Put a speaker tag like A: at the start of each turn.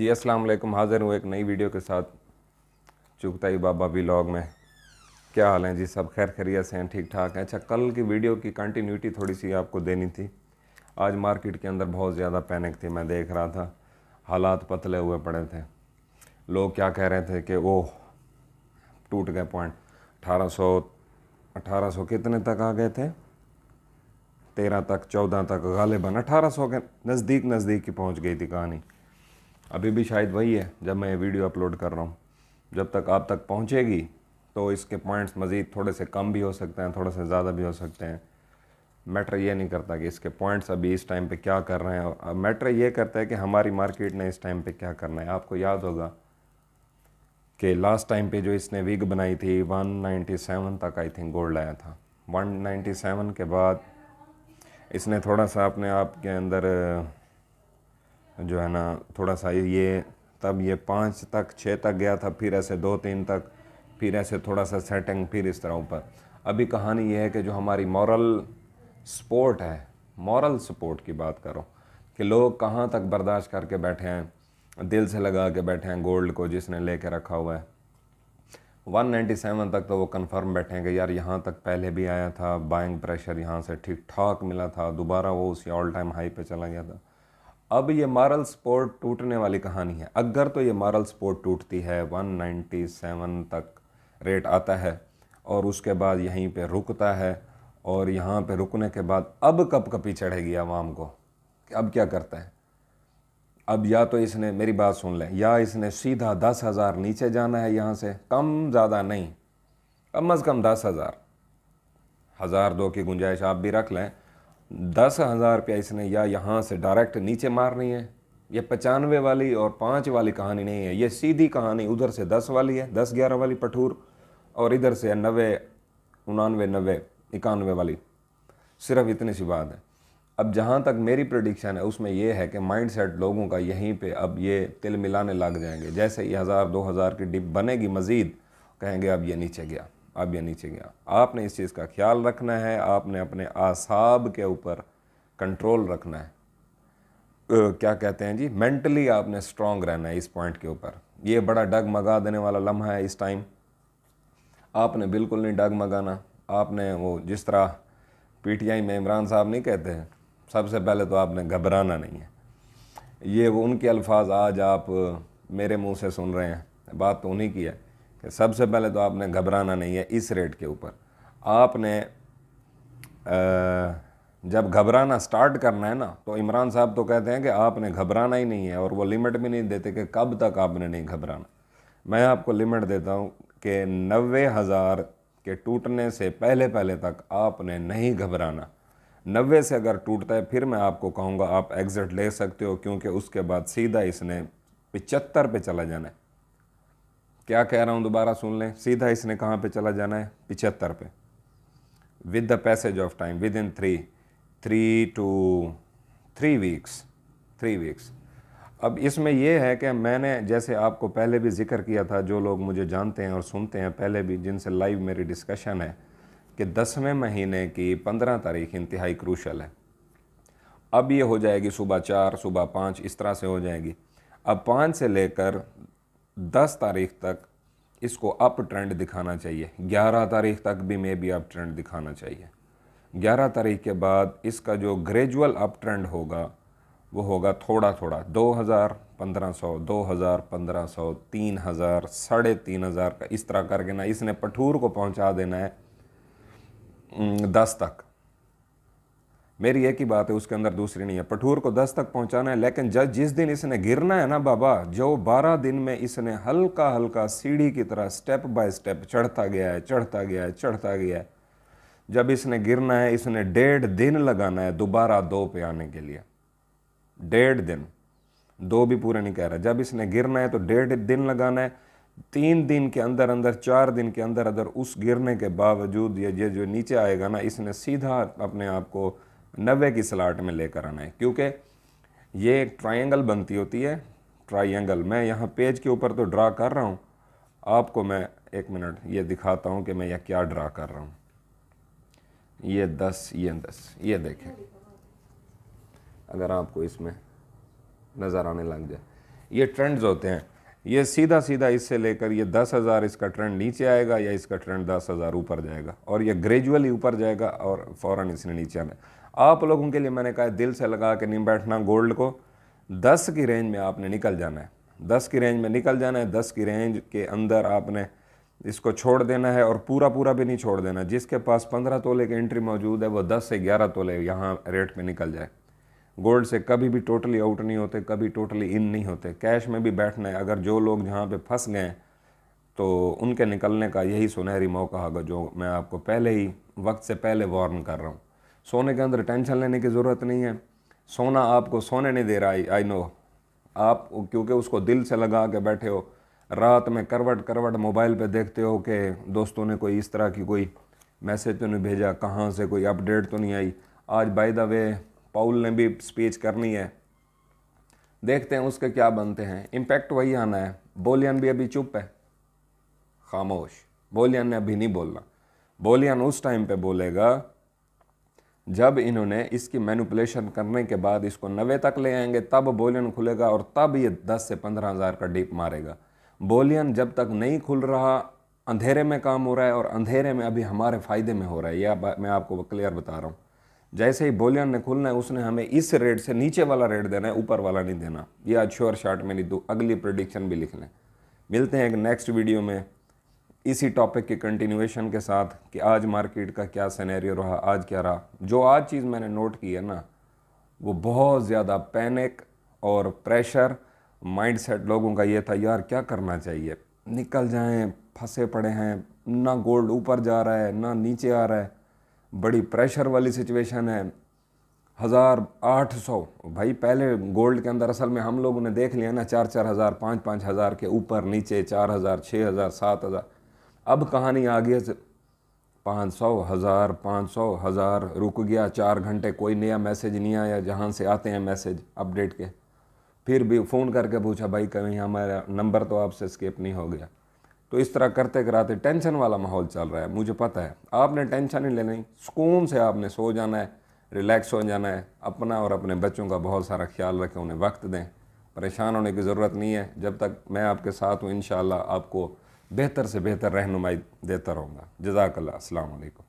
A: जी अस्सलाम वालेकुम हाज़िर हूँ एक नई वीडियो के साथ चुगताई बाबा व्लॉग में क्या हाल है जी सब खैर खैरियत से हैं ठीक ठाक हैं अच्छा कल की वीडियो की कंटिन्यूटी थोड़ी सी आपको देनी थी आज मार्केट के अंदर बहुत ज़्यादा पैनिक थी मैं देख रहा था हालात पतले हुए पड़े थे लोग क्या कह रहे थे कि ओह टूट गए पॉइंट अठारह सौ अठारह सौ कितने तक आ गए थे तेरह तक चौदह तक गालिबन अठारह सौ के नज़दीक नज़दीक ही पहुँच गई थी कहानी अभी भी शायद वही है जब मैं ये वीडियो अपलोड कर रहा हूँ जब तक आप तक पहुँचेगी तो इसके पॉइंट्स मज़ीद थोड़े से कम भी हो सकते हैं थोड़े से ज़्यादा भी हो सकते हैं मैटर ये नहीं करता कि इसके पॉइंट्स अभी इस टाइम पे क्या कर रहे हैं मैटर ये करता है कि हमारी मार्केट ने इस टाइम पे क्या करना है आपको याद होगा कि लास्ट टाइम पे जो इसने वीक बनाई थी 197 तक आई थिंक गोल्ड आया था 197 के बाद इसने थोड़ा सा अपने आप के अंदर जो है ना थोड़ा सा ये तब ये पाँच तक छः तक गया था फिर ऐसे दो तीन तक फिर ऐसे थोड़ा सा सेटिंग फिर इस तरह ऊपर अभी कहानी ये है कि जो हमारी मॉरल सपोर्ट है मॉरल सपोर्ट की बात करो कि लोग कहाँ तक बर्दाश्त करके बैठे हैं दिल से लगा के बैठे हैं गोल्ड को जिसने ले कर रखा हुआ है 197 तक तो वो कंफर्म बैठे हैं कि यार यहाँ तक पहले भी आया था बाइंग प्रेशर यहाँ से ठीक ठाक मिला था दोबारा वो उसी ऑल टाइम हाई पे चला गया था अब ये मारल स्पोर्ट टूटने वाली कहानी है अगर तो ये मारल स्पोर्ट टूटती है 197 तक रेट आता है और उसके बाद यहीं पे रुकता है और यहाँ पे रुकने के बाद अब कप कपी चढ़ेगी आवाम को कि अब क्या करता है अब या तो इसने मेरी बात सुन लें या इसने सीधा दस हज़ार नीचे जाना है यहाँ से कम ज़्यादा नहीं कम अज़ कम दस हज़ार हज़ार दो की गुंजाइश आप भी रख लें दस हज़ार रुपया इसने या यहाँ से डायरेक्ट नीचे मारनी है ये पचानवे वाली और पाँच वाली कहानी नहीं है ये सीधी कहानी उधर से दस वाली है दस ग्यारह वाली पठूर और इधर से नबे उनानवे नबे इक्यानवे वाली सिर्फ इतनी सी बात है अब जहाँ तक मेरी प्रडिक्शन है उसमें यह है कि माइंड सेट लोगों का यहीं पे अब ये तिल मिलाने लग जाएंगे जैसे ये हज़ार दो हज़ार की डिप बनेगी मज़ीद कहेंगे अब ये नीचे गया अब यह नीचे गया आपने इस चीज़ का ख्याल रखना है आपने अपने आसाब के ऊपर कंट्रोल रखना है तो क्या कहते हैं जी मेंटली आपने स्ट्रांग रहना है इस पॉइंट के ऊपर ये बड़ा डग मगा देने वाला लम्हा है इस टाइम आपने बिल्कुल नहीं डग मगाना आपने वो जिस तरह पीटीआई में इमरान साहब नहीं कहते हैं सबसे पहले तो आपने घबराना नहीं है ये वो उनके अल्फाज आज आप मेरे मुंह से सुन रहे हैं बात तो उन्हीं की है कि सबसे पहले तो आपने घबराना नहीं है इस रेट के ऊपर आपने जब घबराना स्टार्ट करना है ना तो इमरान साहब तो कहते हैं कि आपने घबराना ही नहीं है और वो लिमिट भी नहीं देते कि कब तक आपने नहीं घबराना मैं आपको लिमिट देता हूँ कि नबे हज़ार के टूटने से पहले पहले तक आपने नहीं घबराना नबे से अगर टूटता है फिर मैं आपको कहूँगा आप एग्ज़िट ले सकते हो क्योंकि उसके बाद सीधा इसने पिचत्तर पे चला जाना है क्या कह रहा हूँ दोबारा सुन लें सीधा इसने कहाँ पे चला जाना है पिछहत्तर पे with the passage of time within three three two three weeks three weeks अब इसमें यह है कि मैंने जैसे आपको पहले भी जिक्र किया था जो लोग मुझे जानते हैं और सुनते हैं पहले भी जिनसे लाइव मेरी डिस्कशन है कि दसवें महीने की पंद्रह तारीख इंतहाई क्रूशल है अब ये हो जाएगी सुबह चार सुबह पाँच इस तरह से हो जाएगी अब पाँच से लेकर दस तारीख तक इसको अप ट्रेंड दिखाना चाहिए ग्यारह तारीख तक भी मे भी अप ट्रेंड दिखाना चाहिए ग्यारह तारीख के बाद इसका जो ग्रेजुअल अप ट्रेंड होगा वो होगा थोड़ा थोड़ा दो दो हज़ार पंद्रह सौ हज़ार पंद्रह सौ तीन हज़ार साढ़े तीन हज़ार का इस तरह करके ना इसने पठूर को पहुंचा देना है दस तक मेरी एक ही बात है उसके अंदर दूसरी नहीं है पठूर को दस तक पहुंचाना है लेकिन जब जिस दिन इसने गिरना है ना बाबा जो बारह दिन में इसने हल्का हल्का सीढ़ी की तरह स्टेप बाय स्टेप चढ़ता गया है चढ़ता गया है चढ़ता गया है जब इसने गिरना है इसने डेढ़ दिन लगाना है दोबारा दो पे आने के लिए डेढ़ दिन दो भी पूरे नहीं कह रहा जब इसने गिरना है तो डेढ़ दिन लगाना है तीन दिन के अंदर अंदर चार दिन के अंदर अंदर उस गिरने के बावजूद ये जो नीचे आएगा ना इसने सीधा अपने आप को नब्बे की स्लाट में लेकर आना है क्योंकि ये एक ट्राइंगल बनती होती है ट्राइंगल मैं यहाँ पेज के ऊपर तो ड्रा कर रहा हूँ आपको मैं एक मिनट ये दिखाता हूँ कि मैं यह क्या ड्रा कर रहा हूँ ये दस ये दस ये देखें अगर आपको इसमें नज़र आने लग जाए ये ट्रेंड्स होते हैं ये सीधा सीधा इससे लेकर ये दस हज़ार इसका ट्रेंड नीचे आएगा या इसका ट्रेंड दस हज़ार ऊपर जाएगा और ये ग्रेजुअली ऊपर जाएगा और फ़ौर इसने नीचे आना आप लोगों के लिए मैंने कहा दिल से लगा के नहीं बैठना गोल्ड को दस की रेंज में आपने निकल जाना है दस की रेंज में निकल जाना है दस की रेंज के अंदर आपने इसको छोड़ देना है और पूरा पूरा भी नहीं छोड़ देना जिसके पास पंद्रह तोले की एंट्री मौजूद है वो दस से ग्यारह तोले यहाँ रेट में निकल जाए गोल्ड से कभी भी टोटली आउट नहीं होते कभी टोटली इन नहीं होते कैश में भी बैठना है अगर जो लोग जहाँ पे फंस गए तो उनके निकलने का यही सुनहरी मौका होगा जो मैं आपको पहले ही वक्त से पहले वार्न कर रहा हूँ सोने के अंदर टेंशन लेने की ज़रूरत नहीं है सोना आपको सोने नहीं दे रहा आई नो आप क्योंकि उसको दिल से लगा के बैठे हो रात में करवट करवट मोबाइल पे देखते हो कि दोस्तों ने कोई इस तरह की कोई मैसेज तो नहीं भेजा कहाँ से कोई अपडेट तो नहीं आई आज बाय द वे पाउल ने भी स्पीच करनी है देखते हैं उसके क्या बनते हैं इम्पैक्ट वही आना है बोलियन भी अभी चुप है खामोश बोलियन ने अभी नहीं बोलना बोलियन उस टाइम पे बोलेगा जब इन्होंने इसकी मैनुपलेशन करने के बाद इसको नवे तक ले आएंगे तब बोलियन खुलेगा और तब ये दस से पंद्रह हज़ार का डीप मारेगा बोलियन जब तक नहीं खुल रहा अंधेरे में काम हो रहा है और अंधेरे में अभी हमारे फ़ायदे में हो रहा है यह मैं आपको क्लियर बता रहा हूँ जैसे ही बोलियन ने खोलना है उसने हमें इस रेट से नीचे वाला रेट देना है ऊपर वाला नहीं देना ये आज श्योर शार्ट में नहीं दो अगली प्रडिक्शन भी लिख लें मिलते हैं एक नेक्स्ट वीडियो में इसी टॉपिक के कंटिन्यूएशन के साथ कि आज मार्केट का क्या सैनैरियो रहा आज क्या रहा जो आज चीज़ मैंने नोट की है ना वो बहुत ज़्यादा पैनिक और प्रेशर माइंडसेट लोगों का ये था यार क्या करना चाहिए निकल जाएं फंसे पड़े हैं ना गोल्ड ऊपर जा रहा है ना नीचे आ रहा है बड़ी प्रेशर वाली सिचुएशन है हज़ार आठ सौ भाई पहले गोल्ड के अंदर असल में हम लोगों ने देख लिया ना चार चार हज़ार पाँच पाँच हज़ार के ऊपर नीचे चार हज़ार छः हज़ार सात हज़ार अब कहानी आ गई है पाँच सौ हज़ार पाँच सौ हज़ार रुक गया चार घंटे कोई नया मैसेज नहीं आया जहाँ से आते हैं मैसेज अपडेट के फिर भी फ़ोन करके पूछा भाई कहीं हमारा नंबर तो आपसे स्केप नहीं हो गया तो इस तरह करते कराते टेंशन वाला माहौल चल रहा है मुझे पता है आपने टेंशन नहीं लेनी सुकून से आपने सो जाना है रिलैक्स हो जाना है अपना और अपने बच्चों का बहुत सारा ख्याल रखें उन्हें वक्त दें परेशान होने की ज़रूरत नहीं है जब तक मैं आपके साथ हूँ इन आपको बेहतर से बेहतर रहनुमाई देता रहूँगा जजाकल्ला असलकम